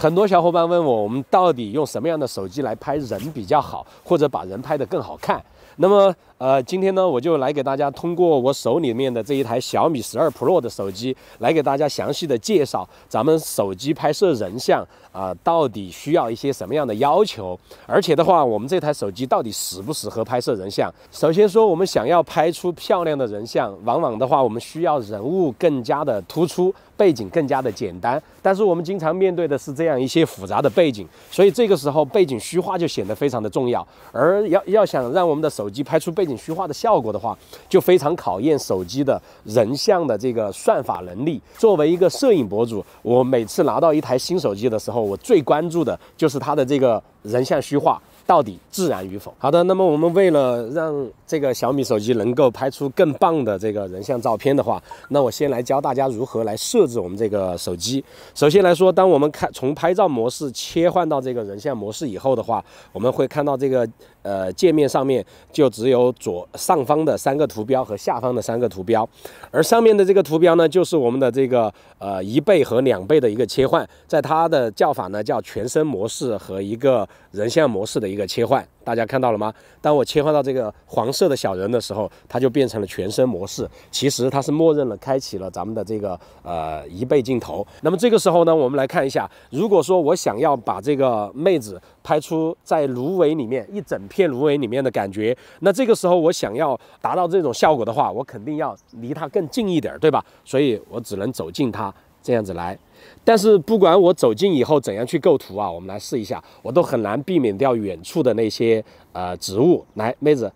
很多小伙伴问我，我们到底用什么样的手机来拍人比较好，或者把人拍得更好看？那么，呃，今天呢，我就来给大家通过我手里面的这一台小米十二 Pro 的手机，来给大家详细的介绍咱们手机拍摄人像啊，到底需要一些什么样的要求？而且的话，我们这台手机到底适不适合拍摄人像？首先说，我们想要拍出漂亮的人像，往往的话，我们需要人物更加的突出。背景更加的简单，但是我们经常面对的是这样一些复杂的背景，所以这个时候背景虚化就显得非常的重要。而要要想让我们的手机拍出背景虚化的效果的话，就非常考验手机的人像的这个算法能力。作为一个摄影博主，我每次拿到一台新手机的时候，我最关注的就是它的这个人像虚化。到底自然与否？好的，那么我们为了让这个小米手机能够拍出更棒的这个人像照片的话，那我先来教大家如何来设置我们这个手机。首先来说，当我们看从拍照模式切换到这个人像模式以后的话，我们会看到这个。呃，界面上面就只有左上方的三个图标和下方的三个图标，而上面的这个图标呢，就是我们的这个呃一倍和两倍的一个切换，在它的叫法呢，叫全身模式和一个人像模式的一个切换。大家看到了吗？当我切换到这个黄色的小人的时候，它就变成了全身模式。其实它是默认了开启了咱们的这个呃一倍镜头。那么这个时候呢，我们来看一下，如果说我想要把这个妹子拍出在芦苇里面一整片芦苇里面的感觉，那这个时候我想要达到这种效果的话，我肯定要离她更近一点，对吧？所以我只能走近她。这样子来，但是不管我走近以后怎样去构图啊，我们来试一下，我都很难避免掉远处的那些呃植物。来，妹子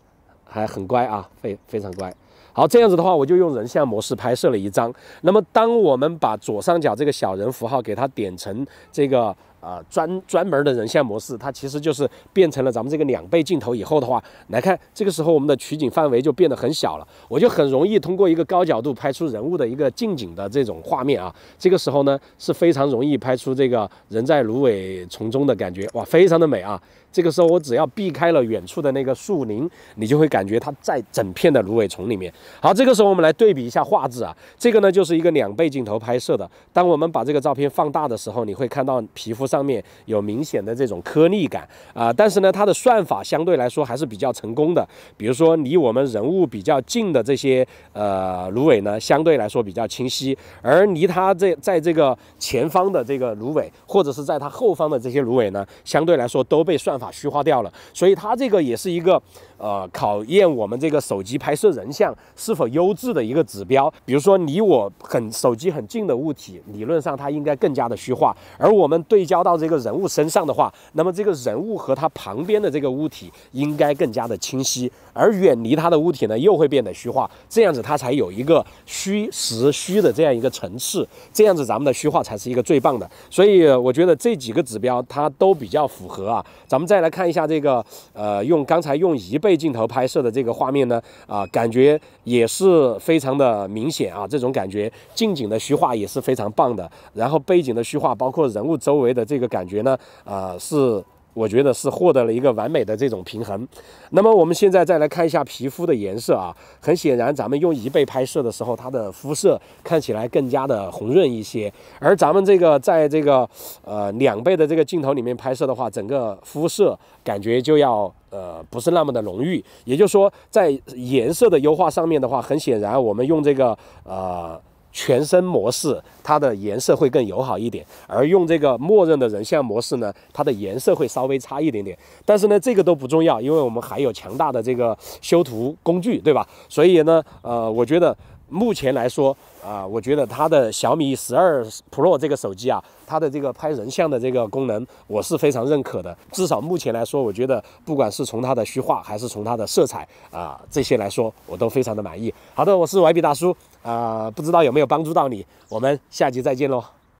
还很乖啊，非非常乖。好，这样子的话，我就用人像模式拍摄了一张。那么，当我们把左上角这个小人符号给它点成这个。啊，专专门的人像模式，它其实就是变成了咱们这个两倍镜头以后的话，来看，这个时候我们的取景范围就变得很小了，我就很容易通过一个高角度拍出人物的一个近景的这种画面啊。这个时候呢，是非常容易拍出这个人在芦苇丛中的感觉，哇，非常的美啊。这个时候我只要避开了远处的那个树林，你就会感觉它在整片的芦苇丛里面。好，这个时候我们来对比一下画质啊，这个呢就是一个两倍镜头拍摄的，当我们把这个照片放大的时候，你会看到皮肤。上面有明显的这种颗粒感啊，但是呢，它的算法相对来说还是比较成功的。比如说，离我们人物比较近的这些呃芦苇呢，相对来说比较清晰，而离它这在这个前方的这个芦苇，或者是在它后方的这些芦苇呢，相对来说都被算法虚化掉了。所以它这个也是一个。呃，考验我们这个手机拍摄人像是否优质的一个指标，比如说离我很手机很近的物体，理论上它应该更加的虚化；而我们对焦到这个人物身上的话，那么这个人物和他旁边的这个物体应该更加的清晰，而远离它的物体呢又会变得虚化，这样子它才有一个虚实虚的这样一个层次，这样子咱们的虚化才是一个最棒的。所以我觉得这几个指标它都比较符合啊。咱们再来看一下这个，呃，用刚才用一倍。被镜头拍摄的这个画面呢，啊，感觉也是非常的明显啊，这种感觉，近景的虚化也是非常棒的，然后背景的虚化，包括人物周围的这个感觉呢，啊，是。我觉得是获得了一个完美的这种平衡。那么我们现在再来看一下皮肤的颜色啊，很显然，咱们用一倍拍摄的时候，它的肤色看起来更加的红润一些；而咱们这个在这个呃两倍的这个镜头里面拍摄的话，整个肤色感觉就要呃不是那么的浓郁。也就是说，在颜色的优化上面的话，很显然，我们用这个呃。全身模式，它的颜色会更友好一点，而用这个默认的人像模式呢，它的颜色会稍微差一点点。但是呢，这个都不重要，因为我们还有强大的这个修图工具，对吧？所以呢，呃，我觉得。目前来说啊，我觉得它的小米十二 Pro 这个手机啊，它的这个拍人像的这个功能，我是非常认可的。至少目前来说，我觉得不管是从它的虚化，还是从它的色彩啊这些来说，我都非常的满意。好的，我是歪 b 大叔啊，不知道有没有帮助到你？我们下期再见喽。